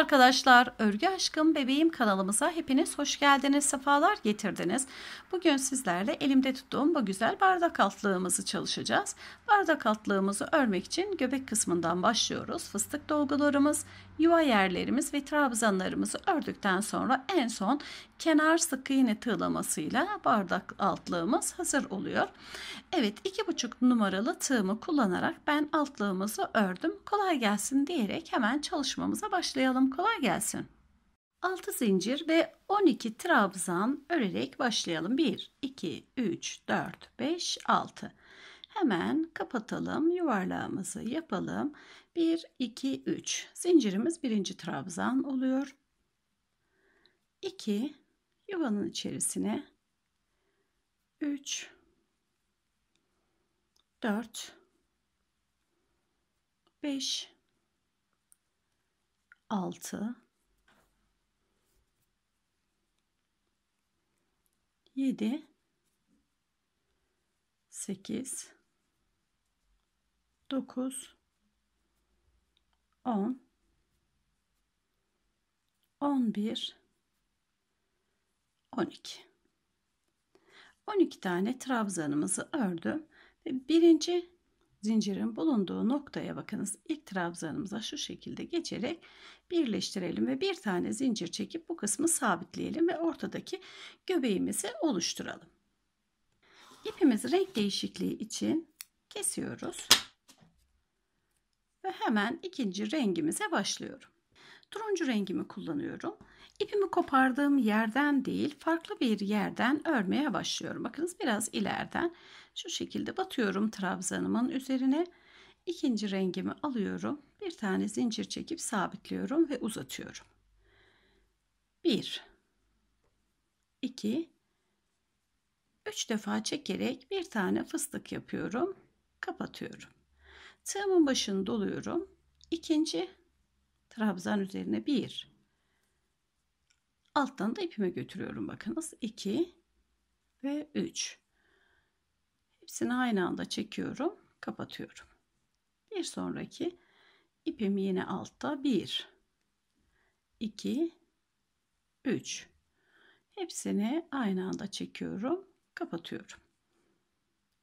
arkadaşlar, Örgü Aşkım Bebeğim kanalımıza hepiniz hoş geldiniz, sefalar getirdiniz. Bugün sizlerle elimde tuttuğum bu güzel bardak altlığımızı çalışacağız. Bardak altlığımızı örmek için göbek kısmından başlıyoruz. Fıstık dolgularımız, yuva yerlerimiz ve trabzanlarımızı ördükten sonra en son kenar sık iğne tığlamasıyla bardak altlığımız hazır oluyor. Evet iki buçuk numaralı tığımı kullanarak ben altlığımızı ördüm. Kolay gelsin diyerek hemen çalışmamıza başlayalım. Kolay gelsin. 6 zincir ve 12 trabzan örerek başlayalım. 1, 2, 3, 4, 5, 6. Hemen kapatalım. Yuvarlağımızı yapalım. 1, 2, 3. Zincirimiz birinci trabzan oluyor. 2, yuvanın içerisine 3, 4, 5, 6, 7, 8 9 10 11 12 12 tane trabzanımızı ördüm ve birinci zincirin bulunduğu noktaya bakınız ilk trabzanımıza şu şekilde geçerek birleştirelim ve bir tane zincir çekip bu kısmı sabitleyelim ve ortadaki göbeğimizi oluşturalım. İpimiz renk değişikliği için kesiyoruz ve hemen ikinci rengimize başlıyorum. Turuncu rengimi kullanıyorum. İpimi kopardığım yerden değil farklı bir yerden örmeye başlıyorum. Bakınız biraz ileriden şu şekilde batıyorum trabzanımın üzerine. İkinci rengimi alıyorum. Bir tane zincir çekip sabitliyorum ve uzatıyorum. 1 2 3 defa çekerek bir tane fıstık yapıyorum. Kapatıyorum. Tığımın başını doluyorum. İkinci trabzan üzerine bir. Alttan da ipime götürüyorum bakınız. iki ve üç. Hepsini aynı anda çekiyorum. Kapatıyorum. Bir sonraki ipim yine altta bir, iki, üç. Hepsini aynı anda çekiyorum. Kapatıyorum.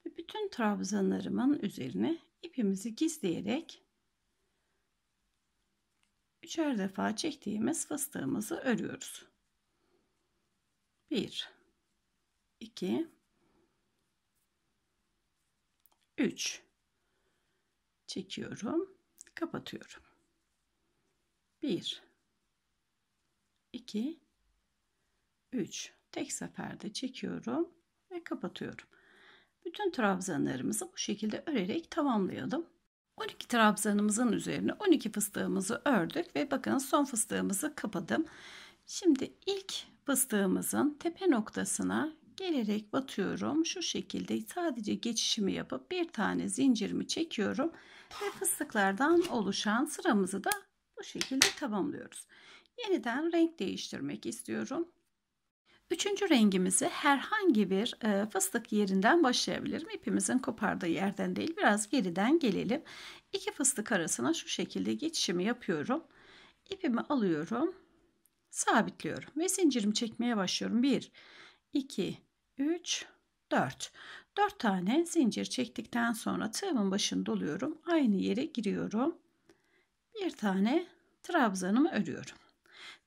Ve bütün trabzanlarımın üzerine ipimizi gizleyerek üçer defa çektiğimiz fıstığımızı örüyoruz. 1 2 3 çekiyorum, kapatıyorum. 1 2 3 tek seferde çekiyorum ve kapatıyorum bütün trabzanlarımızı bu şekilde örerek tamamlayalım. 12 trabzanımızın üzerine 12 fıstığımızı ördük ve bakın son fıstığımızı kapadım. Şimdi ilk fıstığımızın tepe noktasına gelerek batıyorum. Şu şekilde sadece geçişimi yapıp bir tane zincirimi çekiyorum ve fıstıklardan oluşan sıramızı da bu şekilde tamamlıyoruz. Yeniden renk değiştirmek istiyorum. Üçüncü rengimizi herhangi bir e, fıstık yerinden başlayabilirim. İpimizin kopardığı yerden değil biraz geriden gelelim. İki fıstık arasına şu şekilde geçişimi yapıyorum. İpimi alıyorum. Sabitliyorum ve zincirimi çekmeye başlıyorum. 1, 2, 3, 4. 4 tane zincir çektikten sonra tığımın başını doluyorum. Aynı yere giriyorum. Bir tane trabzanımı örüyorum.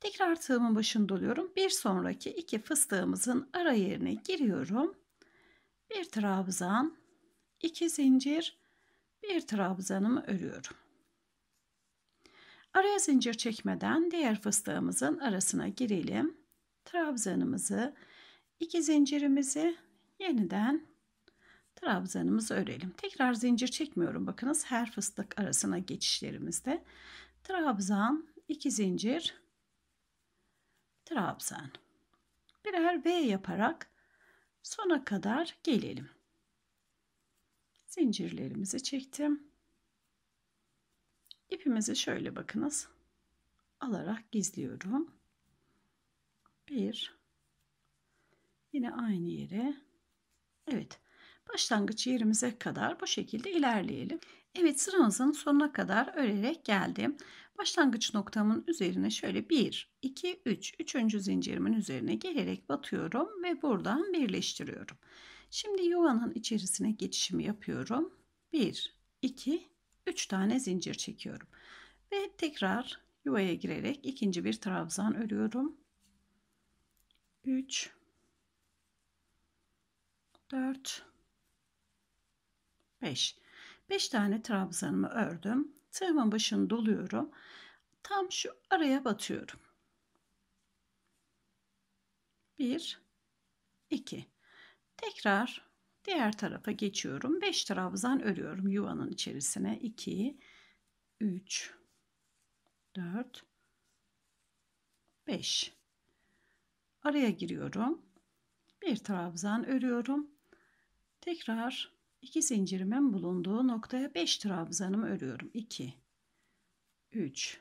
Tekrar tığımın başını doluyorum. Bir sonraki iki fıstığımızın ara yerine giriyorum. Bir trabzan, iki zincir, bir trabzanımı örüyorum. Araya zincir çekmeden diğer fıstığımızın arasına girelim. Trabzanımızı, iki zincirimizi yeniden trabzanımızı örelim. Tekrar zincir çekmiyorum. Bakınız her fıstık arasına geçişlerimizde. Trabzan, iki zincir, trabzan. Birer V yaparak sona kadar gelelim. Zincirlerimizi çektim. İpimizi şöyle bakınız. Alarak gizliyorum. Bir. Yine aynı yere. Evet. Başlangıç yerimize kadar bu şekilde ilerleyelim. Evet sıramızın sonuna kadar örerek geldim. Başlangıç noktamın üzerine şöyle 1, 2, 3, üçüncü zincirimin üzerine gelerek batıyorum ve buradan birleştiriyorum. Şimdi yuvanın içerisine geçişimi yapıyorum. 1, 2, 3 tane zincir çekiyorum. Ve tekrar yuvaya girerek ikinci bir trabzan örüyorum. 3, 4, 5. 5 tane trabzanımı ördüm. Tığımın başını doluyorum. Tam şu araya batıyorum. 1 2 Tekrar diğer tarafa geçiyorum. 5 trabzan örüyorum yuvanın içerisine. 2 3 4 5 Araya giriyorum. Bir trabzan örüyorum. Tekrar 2 zincirimin bulunduğu noktaya 5 trabzanımı örüyorum. 2 3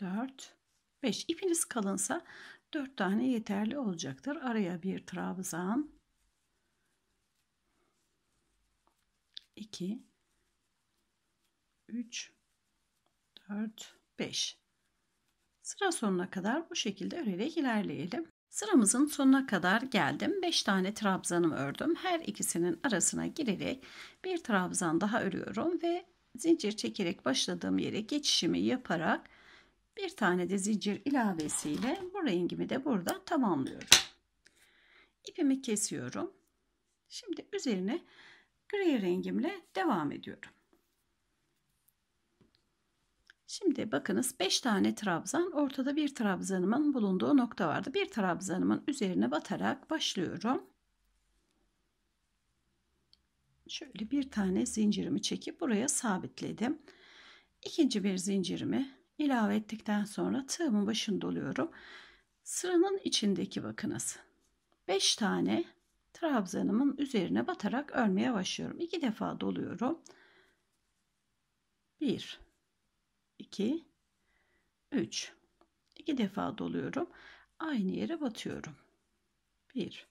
4 5 İpiniz kalınsa 4 tane yeterli olacaktır. Araya bir trabzan 2 3 4 5 Sıra sonuna kadar bu şekilde örerek ilerleyelim. Sıramızın sonuna kadar geldim. 5 tane trabzanımı ördüm. Her ikisinin arasına girerek bir trabzan daha örüyorum ve zincir çekerek başladığım yere geçişimi yaparak bir tane de zincir ilavesiyle bu rengimi de burada tamamlıyorum. İpimi kesiyorum. Şimdi üzerine gri rengimle devam ediyorum. Şimdi bakınız 5 tane trabzan ortada bir trabzanımın bulunduğu nokta vardı. Bir trabzanımın üzerine batarak başlıyorum. Şöyle bir tane zincirimi çekip buraya sabitledim. İkinci bir zincirimi ilave ettikten sonra tığımın başını doluyorum. Sıranın içindeki bakınız. 5 tane trabzanımın üzerine batarak örmeye başlıyorum. 2 defa doluyorum. 1 2, 3. 2 defa doluyorum. Aynı yere batıyorum. 1,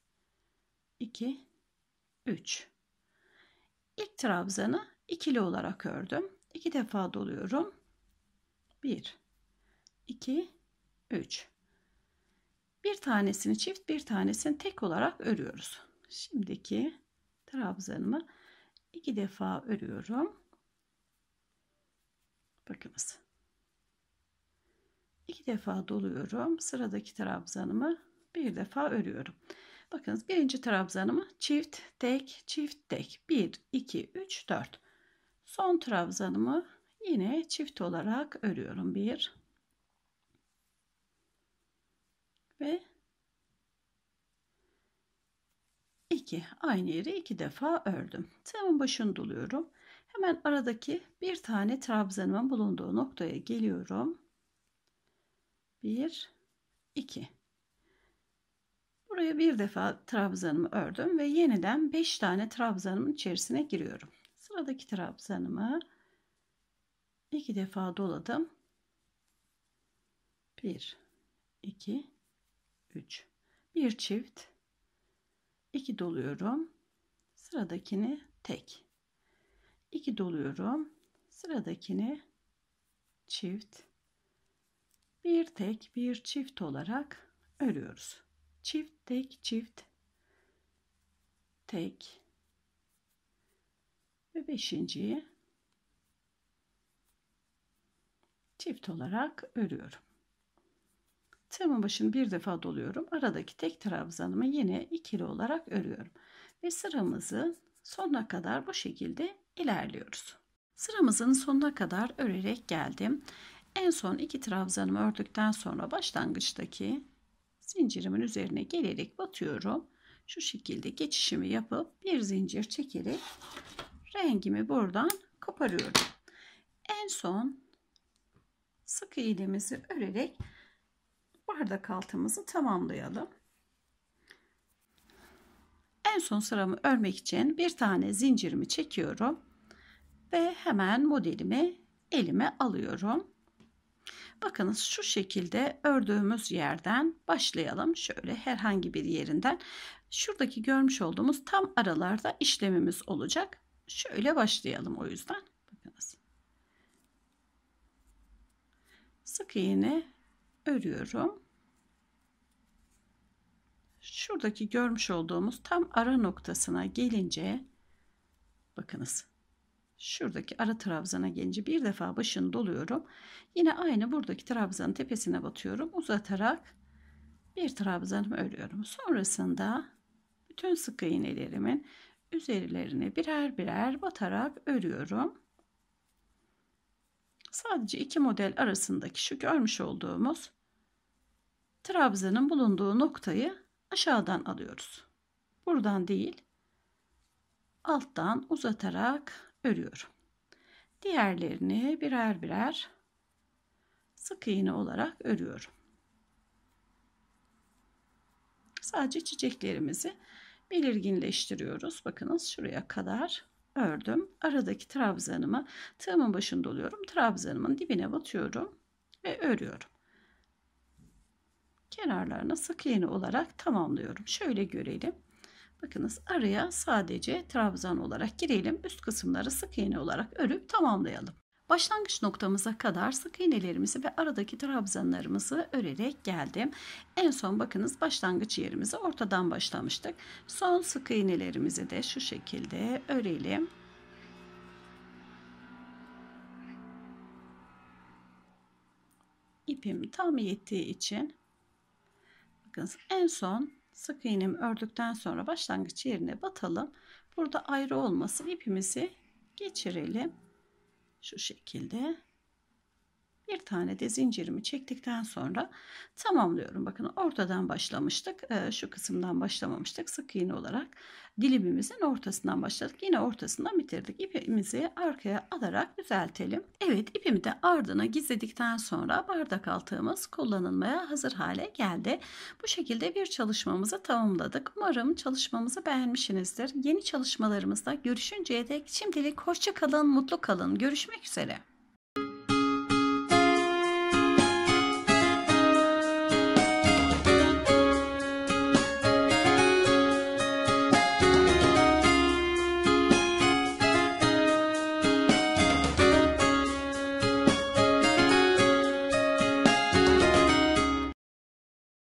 2, 3. İlk trabzanı ikili olarak ördüm. 2 defa doluyorum. 1, 2, 3. Bir tanesini çift, bir tanesini tek olarak örüyoruz. Şimdiki trabzanımı iki defa örüyorum. Bakınız. İki defa doluyorum. Sıradaki trabzanımı bir defa örüyorum. Bakınız birinci trabzanımı çift tek çift tek 1 2 3 4 son trabzanımı yine çift olarak örüyorum 1 ve 2 aynı yeri iki defa ördüm tığımın başını doluyorum Hemen aradaki bir tane trabzanımın bulunduğu noktaya geliyorum. 1 2 Buraya bir defa trabzanımı ördüm ve yeniden 5 tane trabzanımın içerisine giriyorum. Sıradaki trabzanımı iki defa doladım. 1 2 3 bir çift 2 doluyorum. Sıradakini tek 2 doluyorum. Sıradakini çift bir tek bir çift olarak örüyoruz. Çift tek çift tek ve beşinciyi çift olarak örüyorum. Tığımın başını bir defa doluyorum. Aradaki tek trabzanımı yine ikili olarak örüyorum. Ve sıramızı sonuna kadar bu şekilde ilerliyoruz. Sıramızın sonuna kadar örerek geldim. En son iki trabzanımı ördükten sonra başlangıçtaki zincirimin üzerine gelerek batıyorum. Şu şekilde geçişimi yapıp bir zincir çekerek rengimi buradan koparıyorum. En son sık iğnemizi örerek bardak altımızı tamamlayalım. En son sıramı örmek için bir tane zincirimi çekiyorum ve hemen modelimi elime alıyorum. Bakınız şu şekilde ördüğümüz yerden başlayalım. Şöyle herhangi bir yerinden. Şuradaki görmüş olduğumuz tam aralarda işlemimiz olacak. Şöyle başlayalım o yüzden. Bakınız. Sık iğne örüyorum şuradaki görmüş olduğumuz tam ara noktasına gelince bakınız şuradaki ara trabzana gelince bir defa başını doluyorum. Yine aynı buradaki trabzanın tepesine batıyorum. Uzatarak bir trabzanımı örüyorum. Sonrasında bütün sık iğnelerimin üzerlerine birer birer batarak örüyorum. Sadece iki model arasındaki şu görmüş olduğumuz trabzanın bulunduğu noktayı aşağıdan alıyoruz. Buradan değil alttan uzatarak örüyorum. Diğerlerini birer birer sık iğne olarak örüyorum. Sadece çiçeklerimizi belirginleştiriyoruz. Bakınız şuraya kadar ördüm. Aradaki trabzanımı tığımın başında oluyorum. Trabzanımın dibine batıyorum ve örüyorum kenarlarına sık iğne olarak tamamlıyorum. Şöyle görelim. Bakınız araya sadece trabzan olarak girelim. Üst kısımları sık iğne olarak örüp tamamlayalım. Başlangıç noktamıza kadar sık iğnelerimizi ve aradaki trabzanlarımızı örerek geldim. En son bakınız başlangıç yerimizi ortadan başlamıştık. Son sık iğnelerimizi de şu şekilde örelim. İpim tam yettiği için Bakın en son sık iğnemi ördükten sonra başlangıç yerine batalım. Burada ayrı olmasın. ipimizi geçirelim. Şu şekilde. Bir tane de zincirimi çektikten sonra tamamlıyorum. Bakın ortadan başlamıştık. Ee, şu kısımdan başlamamıştık. Sık iğne olarak dilimimizin ortasından başladık. Yine ortasından bitirdik. İpimizi arkaya alarak düzeltelim. Evet ipimi de ardına gizledikten sonra bardak altığımız kullanılmaya hazır hale geldi. Bu şekilde bir çalışmamızı tamamladık. Umarım çalışmamızı beğenmişsinizdir. Yeni çalışmalarımızda görüşünceye dek şimdilik hoşça kalın, mutlu kalın. Görüşmek üzere.